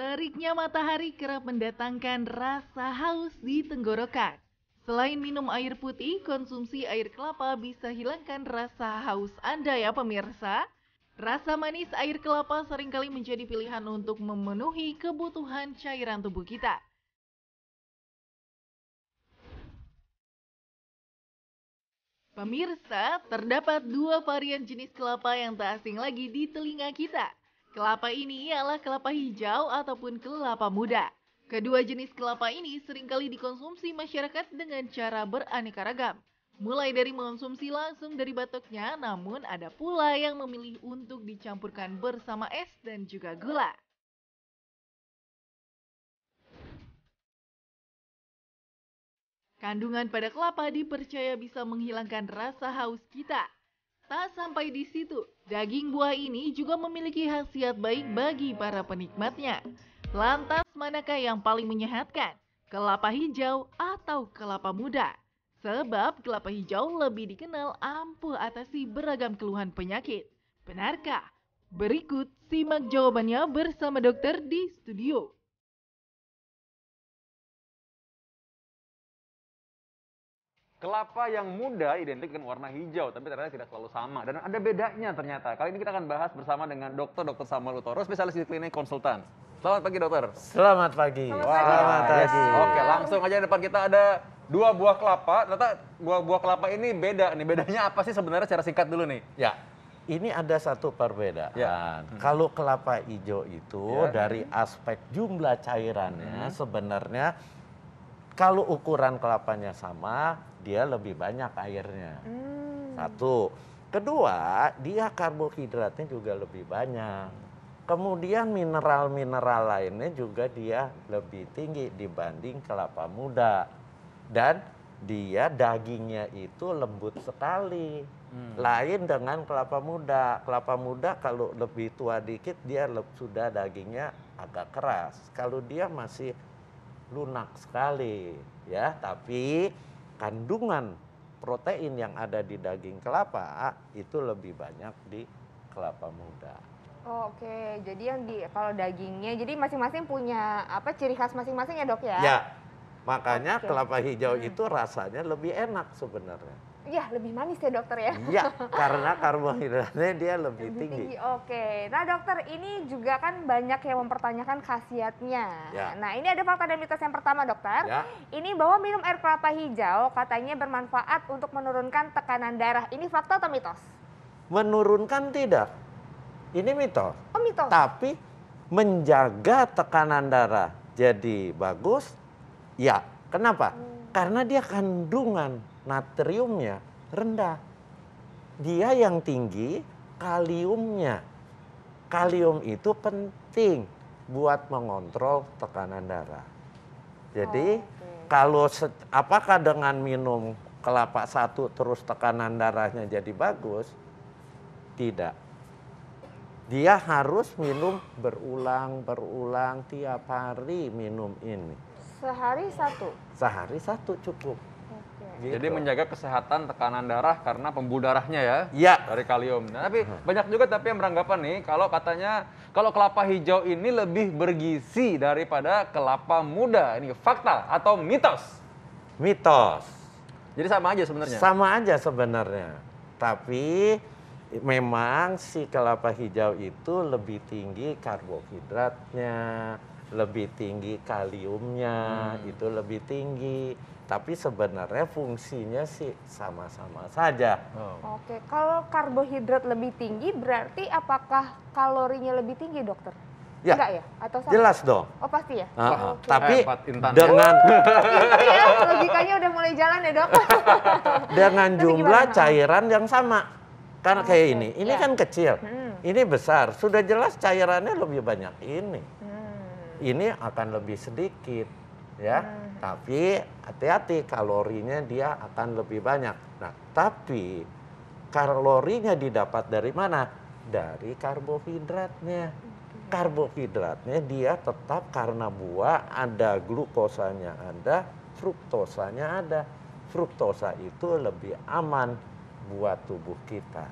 Teriknya matahari kerap mendatangkan rasa haus di tenggorokan. Selain minum air putih, konsumsi air kelapa bisa hilangkan rasa haus Anda ya pemirsa. Rasa manis air kelapa seringkali menjadi pilihan untuk memenuhi kebutuhan cairan tubuh kita. Pemirsa, terdapat dua varian jenis kelapa yang tak asing lagi di telinga kita, Kelapa ini ialah kelapa hijau ataupun kelapa muda. Kedua jenis kelapa ini seringkali dikonsumsi masyarakat dengan cara beraneka ragam. Mulai dari mengonsumsi langsung dari batoknya, namun ada pula yang memilih untuk dicampurkan bersama es dan juga gula. Kandungan pada kelapa dipercaya bisa menghilangkan rasa haus kita. Tak sampai di situ, daging buah ini juga memiliki khasiat baik bagi para penikmatnya. Lantas manakah yang paling menyehatkan? Kelapa hijau atau kelapa muda? Sebab kelapa hijau lebih dikenal ampuh atasi beragam keluhan penyakit. Benarkah? Berikut simak jawabannya bersama dokter di studio. Kelapa yang muda identik dengan warna hijau, tapi ternyata tidak selalu sama. Dan ada bedanya ternyata. Kali ini kita akan bahas bersama dengan dokter Dr. Samuel Utoro, spesialis di klinik konsultan. Selamat pagi dokter. Selamat pagi. Selamat pagi. Wow. Selamat pagi. Yes. Oke, langsung aja di depan kita ada dua buah kelapa. Ternyata dua buah kelapa ini beda nih. Bedanya apa sih sebenarnya secara singkat dulu nih? Ya. Ini ada satu perbedaan. Ya. Kalau kelapa hijau itu ya. dari aspek jumlah cairannya hmm. sebenarnya kalau ukuran kelapanya sama, dia lebih banyak airnya. Hmm. Satu. Kedua, dia karbohidratnya juga lebih banyak. Kemudian mineral-mineral lainnya juga dia lebih tinggi dibanding kelapa muda. Dan dia dagingnya itu lembut sekali. Hmm. Lain dengan kelapa muda. Kelapa muda kalau lebih tua dikit dia sudah dagingnya agak keras. Kalau dia masih lunak sekali ya, tapi kandungan protein yang ada di daging kelapa itu lebih banyak di kelapa muda. Oh, Oke, okay. jadi yang di kalau dagingnya, jadi masing-masing punya apa ciri khas masing-masing ya dok ya? Ya, Makanya okay. kelapa hijau hmm. itu rasanya lebih enak sebenarnya. Iya, lebih manis ya dokter ya? Iya, karena karbohidratnya dia lebih, lebih tinggi. tinggi. Oke, nah dokter ini juga kan banyak yang mempertanyakan khasiatnya. Ya. Nah ini ada fakta dan mitos yang pertama dokter. Ya. Ini bahwa minum air kelapa hijau katanya bermanfaat untuk menurunkan tekanan darah. Ini fakta atau mitos? Menurunkan tidak. Ini mitos. Oh mitos. Tapi menjaga tekanan darah jadi bagus, Ya, kenapa? Karena dia kandungan natriumnya rendah. Dia yang tinggi kaliumnya. Kalium itu penting buat mengontrol tekanan darah. Jadi okay. kalau apakah dengan minum kelapa satu terus tekanan darahnya jadi bagus? Tidak dia harus minum berulang berulang tiap hari minum ini Sehari satu. Sehari satu cukup. Gitu. Jadi menjaga kesehatan tekanan darah karena pembuluh darahnya ya, iya dari kalium. Nah, tapi hmm. banyak juga tapi yang beranggapan nih kalau katanya kalau kelapa hijau ini lebih bergizi daripada kelapa muda. Ini fakta atau mitos? Mitos. Jadi sama aja sebenarnya. Sama aja sebenarnya. Tapi memang si kelapa hijau itu lebih tinggi karbohidratnya, lebih tinggi kaliumnya hmm. itu lebih tinggi tapi sebenarnya fungsinya sih sama-sama saja. Oh. Oke, kalau karbohidrat lebih tinggi berarti apakah kalorinya lebih tinggi dokter? Ya. Enggak ya? Atau sama? Jelas dong. Oh pasti ya? Uh ah, -huh. Ah. okay. Tapi eh, dengan... Uh, ya, logikanya udah mulai jalan ya dok. dengan jumlah cairan yang sama. Karena oh, kayak ini, ini ya. kan kecil, hmm. ini besar. Sudah jelas cairannya lebih banyak ini. Hmm ini akan lebih sedikit ya. Hmm. Tapi hati-hati kalorinya dia akan lebih banyak. Nah, tapi kalorinya didapat dari mana? Dari karbohidratnya. Karbohidratnya dia tetap karena buah ada glukosanya ada, fruktosanya ada. Fruktosa itu lebih aman buat tubuh kita.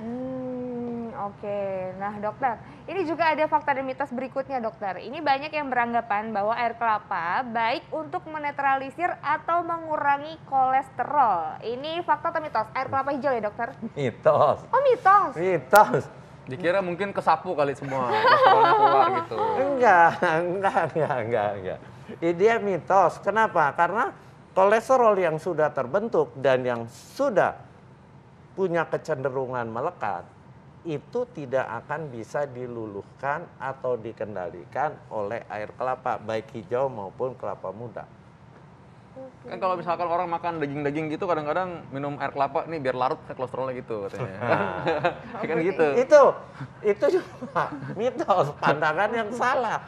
Hmm. Oke, nah dokter, ini juga ada fakta dan mitos berikutnya dokter. Ini banyak yang beranggapan bahwa air kelapa baik untuk menetralisir atau mengurangi kolesterol. Ini fakta atau mitos? Air kelapa hijau ya dokter? Mitos. Oh mitos? Mitos. Dikira mungkin kesapu kali semua, keluar gitu. Enggak, enggak, enggak, enggak, enggak. Dia mitos. Kenapa? Karena kolesterol yang sudah terbentuk dan yang sudah punya kecenderungan melekat itu tidak akan bisa diluluhkan atau dikendalikan oleh air kelapa baik hijau maupun kelapa muda. Kan kalau misalkan orang makan daging-daging gitu kadang-kadang minum air kelapa nih biar larut kolesterolnya gitu katanya. Iya kan gitu. Itu itu cuma mitos, pandangan yang salah.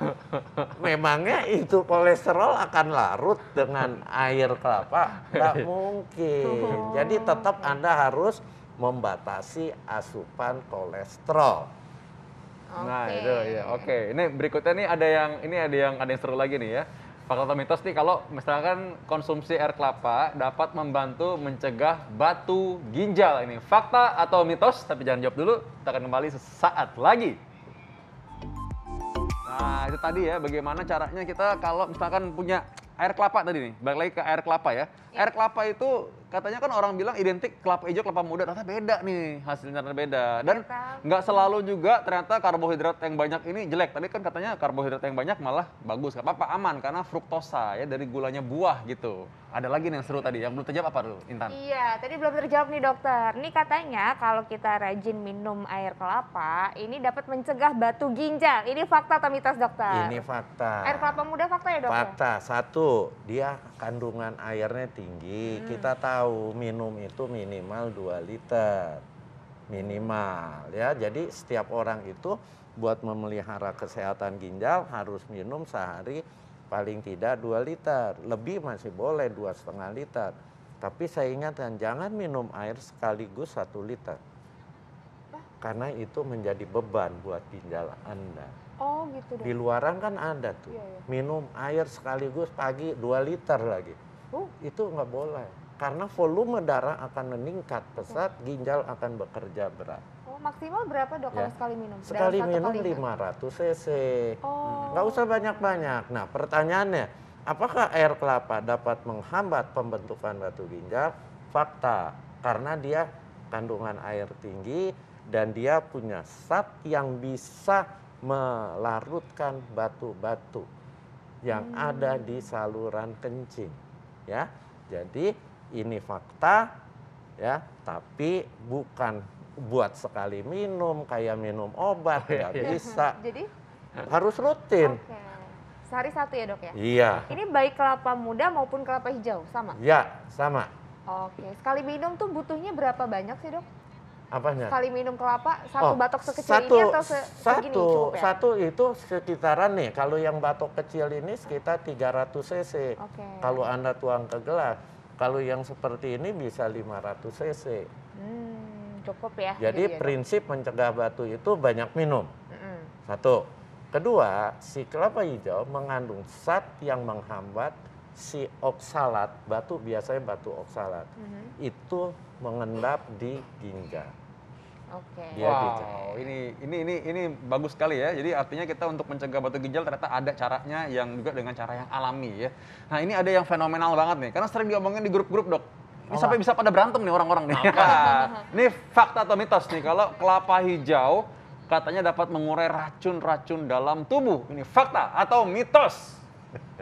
Memangnya itu kolesterol akan larut dengan air kelapa? Enggak mungkin. Jadi tetap Anda harus membatasi asupan kolesterol. Okay. Nah itu ya oke. Okay. Ini berikutnya nih ada yang ini ada yang ada yang seru lagi nih ya. Fakta atau mitos nih kalau misalkan konsumsi air kelapa dapat membantu mencegah batu ginjal ini fakta atau mitos tapi jangan jawab dulu kita akan kembali sesaat lagi. Nah itu tadi ya bagaimana caranya kita kalau misalkan punya air kelapa tadi nih balik lagi ke air kelapa ya. Iya. Air kelapa itu katanya kan orang bilang identik kelapa hijau kelapa muda ternyata beda nih hasilnya ternyata beda iya dan kan? nggak selalu juga ternyata karbohidrat yang banyak ini jelek tadi kan katanya karbohidrat yang banyak malah bagus gak apa-apa aman karena fruktosa ya dari gulanya buah gitu ada lagi nih yang seru tadi yang belum terjawab apa tuh Intan iya tadi belum terjawab nih dokter ini katanya kalau kita rajin minum air kelapa ini dapat mencegah batu ginjal ini fakta atau mitos dokter ini fakta air kelapa muda fakta ya dokter fakta satu dia kandungan airnya tinggi hmm. kita tahu tahu minum itu minimal 2 liter. Minimal ya. Jadi setiap orang itu buat memelihara kesehatan ginjal harus minum sehari paling tidak 2 liter. Lebih masih boleh dua setengah liter. Tapi saya ingatkan jangan minum air sekaligus satu liter. Karena itu menjadi beban buat ginjal Anda. Oh gitu dong. Di luaran kan ada tuh. Iya, iya. Minum air sekaligus pagi dua liter lagi. Uh. Itu nggak boleh karena volume darah akan meningkat pesat, okay. Ya. ginjal akan bekerja berat. Oh, maksimal berapa dok ya. kalau sekali minum? Sekali Dari minum 500 cc. Oh. usah banyak-banyak. Nah, pertanyaannya, apakah air kelapa dapat menghambat pembentukan batu ginjal? Fakta, karena dia kandungan air tinggi dan dia punya zat yang bisa melarutkan batu-batu yang hmm. ada di saluran kencing, ya. Jadi ini fakta ya, tapi bukan buat sekali minum kayak minum obat nggak bisa. Jadi harus rutin. Okay. Sehari satu ya dok ya? Iya. Ini baik kelapa muda maupun kelapa hijau sama? Ya, sama. Oke sekali minum tuh butuhnya berapa banyak sih dok? Apanya? Sekali minum kelapa satu oh, batok sekecil satu, ini atau se segini satu, cukup ya? Satu itu sekitaran nih kalau yang batok kecil ini sekitar 300 cc. Okay. Kalau anda tuang ke gelas kalau yang seperti ini bisa 500 cc. Hmm, cukup ya. Jadi iya, iya, iya. prinsip ya. mencegah batu itu banyak minum. -hmm. Satu. Kedua, si kelapa hijau mengandung zat yang menghambat si oksalat, batu biasanya batu oksalat. -hmm. Itu mengendap di ginjal. Oke. Okay. Wow, ini ini ini ini bagus sekali ya. Jadi artinya kita untuk mencegah batu ginjal ternyata ada caranya yang juga dengan cara yang alami ya. Nah, ini ada yang fenomenal banget nih karena sering diomongin di grup-grup, Dok. Ini oh, sampai bisa pada berantem nih orang-orang nih. ini fakta atau mitos nih kalau kelapa hijau katanya dapat mengurai racun-racun dalam tubuh. Ini fakta atau mitos?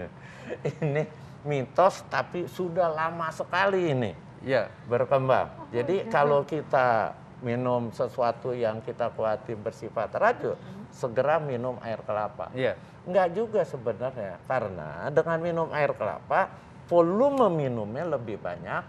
ini mitos tapi sudah lama sekali ini. Ya, berkembang. Oh, Jadi iya. kalau kita minum sesuatu yang kita khawatir bersifat racun, hmm. segera minum air kelapa. Yeah. Enggak juga sebenarnya, karena dengan minum air kelapa, volume minumnya lebih banyak,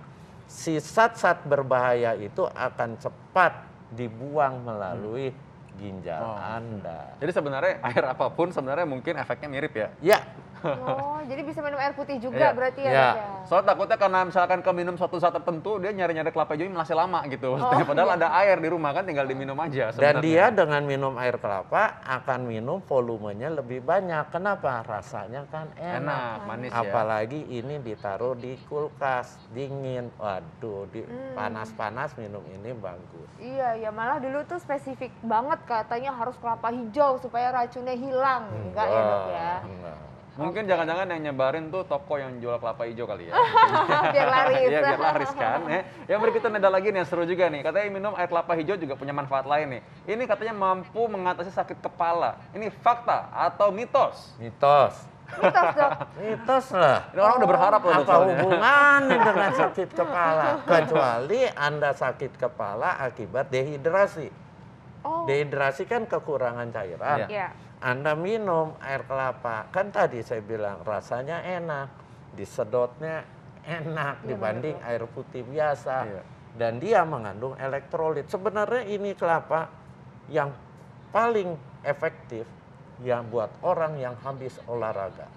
sisat-sat berbahaya itu akan cepat dibuang melalui hmm. ginjal oh. Anda. Jadi sebenarnya air apapun sebenarnya mungkin efeknya mirip ya? Ya, Oh, jadi bisa minum air putih juga yeah. berarti ya? Yeah. Ya? Soalnya takutnya karena misalkan minum satu saat tertentu, dia nyari-nyari kelapa hijau masih lama gitu. Oh, Padahal yeah. ada air di rumah kan tinggal diminum aja sebenarnya. Dan dia dengan minum air kelapa akan minum volumenya lebih banyak. Kenapa? Rasanya kan enak. Enak, manis Apalagi ya. Apalagi ini ditaruh di kulkas, dingin. Waduh, di hmm. panas-panas minum ini bagus. Iya, ya malah dulu tuh spesifik banget katanya harus kelapa hijau supaya racunnya hilang. Enggak, enggak ya ya? Enggak. Ya? Mungkin jangan-jangan yang nyebarin tuh toko yang jual kelapa hijau kali ya. biar laris. ya, biar laris kan. Eh. Yang berikutnya ada lagi nih yang seru juga nih. Katanya minum air kelapa hijau juga punya manfaat lain nih. Ini katanya mampu mengatasi sakit kepala. Ini fakta atau mitos? Mitos. Mitos dong. Mitos lah. Ini orang oh. udah berharap loh. Apa hubungan dengan sakit kepala? Kecuali Anda sakit kepala akibat dehidrasi. Oh. Dehidrasi kan kekurangan cairan. Yeah. Yeah. Anda minum air kelapa, kan tadi saya bilang rasanya enak, disedotnya enak ya, dibanding betul. air putih biasa. Ya. Dan dia mengandung elektrolit. Sebenarnya ini kelapa yang paling efektif yang buat orang yang habis olahraga.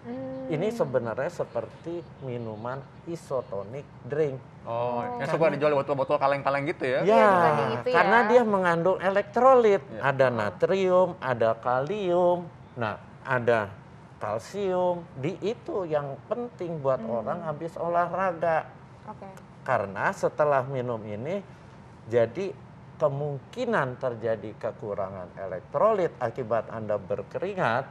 Hmm. Ini sebenarnya seperti minuman isotonic drink. Oh, oh, yang suka dijual botol-botol kaleng-kaleng gitu ya? Iya, iya, ya, karena dia mengandung elektrolit. Iya. Ada natrium, ada kalium, nah ada kalsium. Di itu yang penting buat hmm. orang habis olahraga. Karena setelah minum ini, jadi kemungkinan terjadi kekurangan elektrolit akibat Anda berkeringat,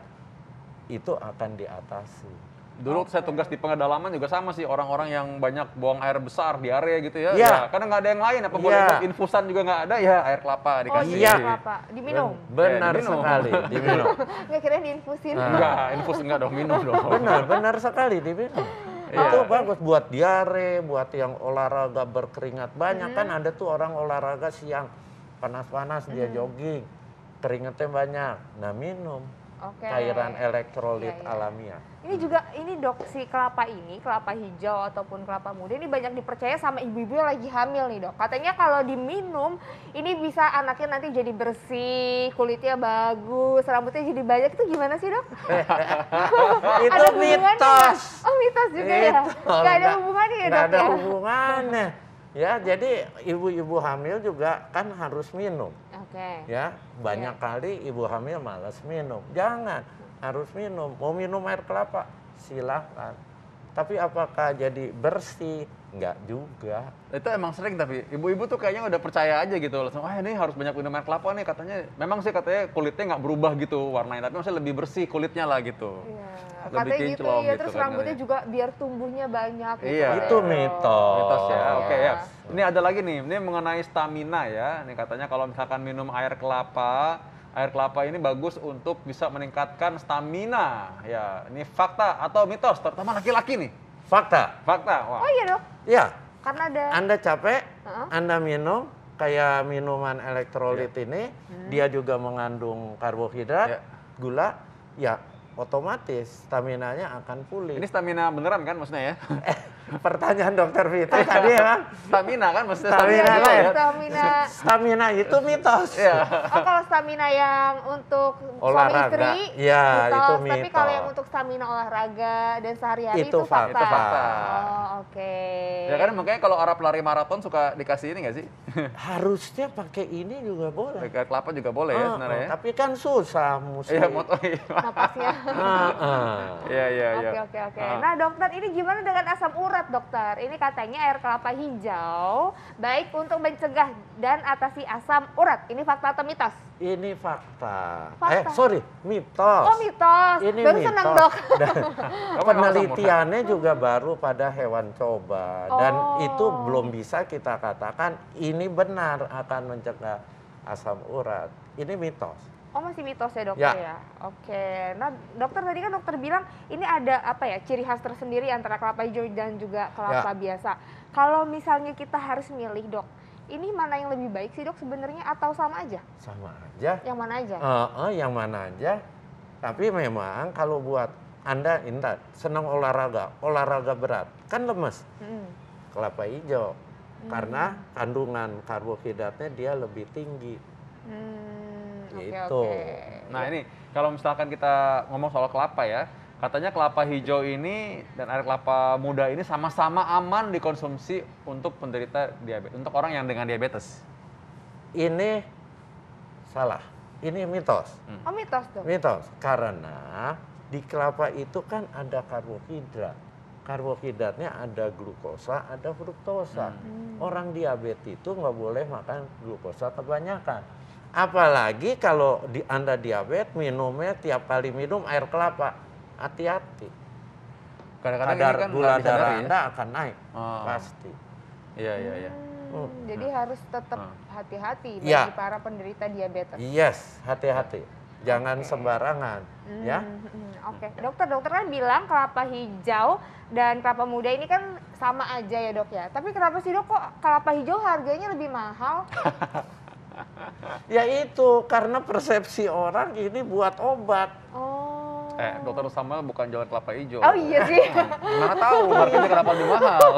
itu akan diatasi. Dulu okay. saya tugas di pengedalaman juga sama sih orang-orang yang banyak buang air besar di area gitu ya. Yeah. ya karena nggak ada yang lain apa boleh yeah. infusan juga nggak ada ya air kelapa oh, dikasih. Oh iya kelapa diminum. Benar ya, diminum. sekali diminum. nggak kira diinfusin. Nah. Enggak, infus enggak dong minum dong. Benar benar sekali diminum. Iya. Itu bagus buat diare, buat yang olahraga berkeringat banyak kan hmm. kan ada tuh orang olahraga siang panas-panas hmm. dia jogging, keringatnya banyak. Nah, minum okay. cairan elektrolit yeah, yeah. alamiah. Ini hmm. juga ini dok si kelapa ini kelapa hijau ataupun kelapa muda ini banyak dipercaya sama ibu-ibu yang lagi hamil nih dok. Katanya kalau diminum ini bisa anaknya nanti jadi bersih, kulitnya bagus, rambutnya jadi banyak itu gimana sih dok? itu mitos. Oh mitos juga ya. Gak ada hubungannya ya Gak ada ya? hubungannya. Ya, jadi ibu-ibu hamil juga kan harus minum. Oke. Okay. Ya, banyak yeah. kali ibu hamil malas minum. Jangan, harus minum. Mau minum air kelapa, silahkan. Tapi apakah jadi bersih, Enggak juga. Itu emang sering tapi ibu-ibu tuh kayaknya udah percaya aja gitu langsung wah ini harus banyak minum air kelapa nih katanya. Memang sih katanya kulitnya nggak berubah gitu warnanya tapi maksudnya lebih bersih kulitnya lah gitu. Iya. Lebih katanya gitu, ya, gitu terus kan, rambutnya juga biar tumbuhnya banyak gitu. Iya. Itu mitos. Mitos ya. Iya. Oke okay, ya. Ini ada lagi nih, ini mengenai stamina ya. Ini katanya kalau misalkan minum air kelapa Air kelapa ini bagus untuk bisa meningkatkan stamina. Ya, ini fakta atau mitos, terutama laki-laki nih. Fakta. Fakta. Wah. Oh iya dok. Iya. Karena ada. Anda capek, uh-huh. Anda minum kayak minuman elektrolit yeah. ini, hmm. dia juga mengandung karbohidrat, yeah. gula, ya otomatis stamina nya akan pulih. Ini stamina beneran kan maksudnya ya? Eh, Pertanyaan dokter Vito tadi ya kan? Stamina kan maksudnya stamina. Stamina, kan ya? Kan ya, stamina. stamina itu mitos. Ya. Oh kalau stamina yang untuk olahraga. suami istri ya, mitos. Itu mitos. Tapi kalau yang untuk stamina olahraga dan sehari-hari itu, itu fakta. Itu fakta. Oh oke. Okay. Ya kan makanya kalau orang lari maraton suka dikasih ini nggak sih? Harusnya pakai ini juga boleh. Pakai kelapa juga boleh ya ah, sebenarnya. Ah, ya. tapi kan susah musuh. Iya motor. Iya. Napasnya. Ah, iya iya iya. Oke oke oke. Nah dokter ini gimana dengan asam urat? darurat dokter. Ini katanya air kelapa hijau baik untuk mencegah dan atasi asam urat. Ini fakta atau mitos? Ini fakta. fakta. Eh sorry, mitos. Oh mitos. Ini baru mitos. senang dok. Dan penelitiannya juga baru pada hewan coba. Dan oh. itu belum bisa kita katakan ini benar akan mencegah asam urat. Ini mitos. Oh masih mitos ya dokter ya. ya? Oke. Nah dokter tadi kan dokter bilang ini ada apa ya ciri khas tersendiri antara kelapa hijau dan juga kelapa ya. biasa. Kalau misalnya kita harus milih dok, ini mana yang lebih baik sih dok sebenarnya atau sama aja? Sama aja. Yang mana aja? Uh, uh, yang mana aja. Tapi memang kalau buat anda inta senang olahraga, olahraga berat kan lemes. Hmm. Kelapa hijau hmm. karena kandungan karbohidratnya dia lebih tinggi. Hmm gitu. Okay, Nah ini kalau misalkan kita ngomong soal kelapa ya, katanya kelapa hijau ini dan air kelapa muda ini sama-sama aman dikonsumsi untuk penderita diabetes, untuk orang yang dengan diabetes. Ini salah. Ini mitos. Hmm. Oh mitos dong. Mitos karena di kelapa itu kan ada karbohidrat. Karbohidratnya ada glukosa, ada fruktosa. Hmm. Orang diabetes itu nggak boleh makan glukosa kebanyakan Apalagi kalau di Anda diabetes, minumnya tiap kali minum air kelapa, hati-hati. Karena Kadar kan gula darah ya? akan naik, oh. pasti. Iya, iya, iya. Hmm, hmm. Jadi nah. harus tetap nah. hati-hati bagi ya. para penderita diabetes. Yes, hati-hati. Jangan okay. sembarangan, hmm, ya. Hmm, hmm. Oke, okay. dokter, dokter kan bilang kelapa hijau dan kelapa muda ini kan sama aja ya dok ya. Tapi kenapa sih dok kok kelapa hijau harganya lebih mahal? ya itu karena persepsi orang ini buat obat. Oh. Eh, dokter sama bukan jualan kelapa hijau. Oh iya sih. Mana tahu harganya iya. kenapa lebih mahal. Iya.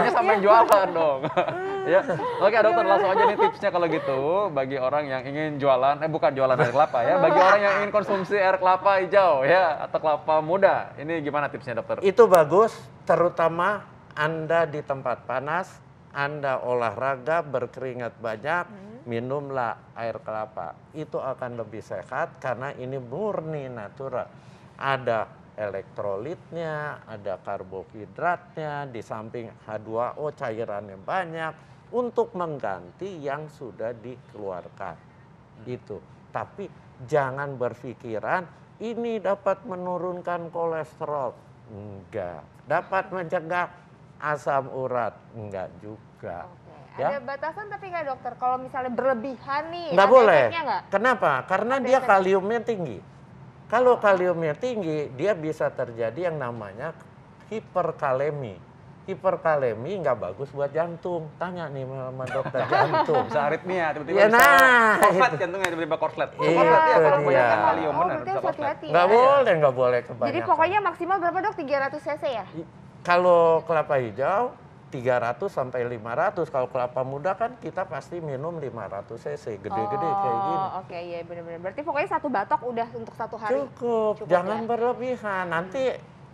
Hanya sama yang jualan dong. Hmm. ya. Oke, dokter langsung aja nih tipsnya kalau gitu bagi orang yang ingin jualan eh bukan jualan air kelapa ya, bagi orang yang ingin konsumsi air kelapa hijau ya atau kelapa muda. Ini gimana tipsnya, dokter? Itu bagus terutama Anda di tempat panas anda olahraga, berkeringat banyak, hmm. minumlah air kelapa. Itu akan lebih sehat karena ini murni natural. Ada elektrolitnya, ada karbohidratnya, di samping H2O cairannya banyak untuk mengganti yang sudah dikeluarkan. Hmm. Itu. Tapi jangan berpikiran ini dapat menurunkan kolesterol. Enggak. Dapat mencegah asam urat enggak juga. Okay. Ya? Ada batasan tapi nggak dokter? Kalau misalnya berlebihan nih, nggak boleh. Gak? Kenapa? Karena ada dia kaliumnya tinggi. Kalau oh. kaliumnya tinggi, dia bisa terjadi yang namanya hiperkalemi. Hiperkalemi nggak bagus buat jantung. Tanya nih sama dokter jantung. Bisa aritmia, tiba-tiba ya, nah, korslet jantungnya, tiba-tiba korslet. Iya, korslet ya, kalau punya kalium benar, oh, bisa korslet. Ya. Nggak boleh, nggak boleh kebanyakan. Jadi pokoknya maksimal berapa dok? 300 cc ya? Kalau kelapa hijau 300 sampai 500. Kalau kelapa muda kan kita pasti minum 500 cc, gede-gede oh, kayak gini. Oke, okay, iya benar-benar. Berarti pokoknya satu batok udah untuk satu hari. Cukup, Cukup jangan ya? berlebihan. Nanti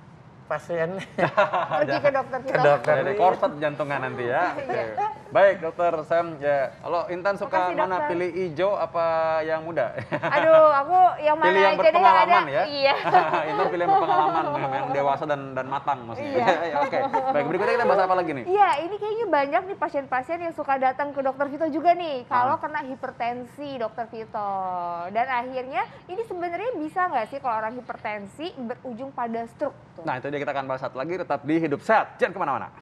pasien pergi ke dokter kita. Ke dokter. Jadi korset jantungan nanti ya. Okay. Iya. Baik dokter Sam, ya kalau Intan suka Makasih, mana pilih hijau apa yang muda? Aduh, aku yang mana pilih yang aja berpengalaman ada. ya. Iya. itu pilih yang berpengalaman, yang dewasa dan dan matang maksudnya. Iya. ya, Oke, baik berikutnya kita bahas apa lagi nih? Iya, ini kayaknya banyak nih pasien-pasien yang suka datang ke dokter Vito juga nih. Kalau ah. kena hipertensi dokter Vito, dan akhirnya ini sebenarnya bisa nggak sih kalau orang hipertensi berujung pada stroke? Tuh. Nah itu dia kita akan bahas satu lagi tetap di hidup sehat, jangan kemana-mana.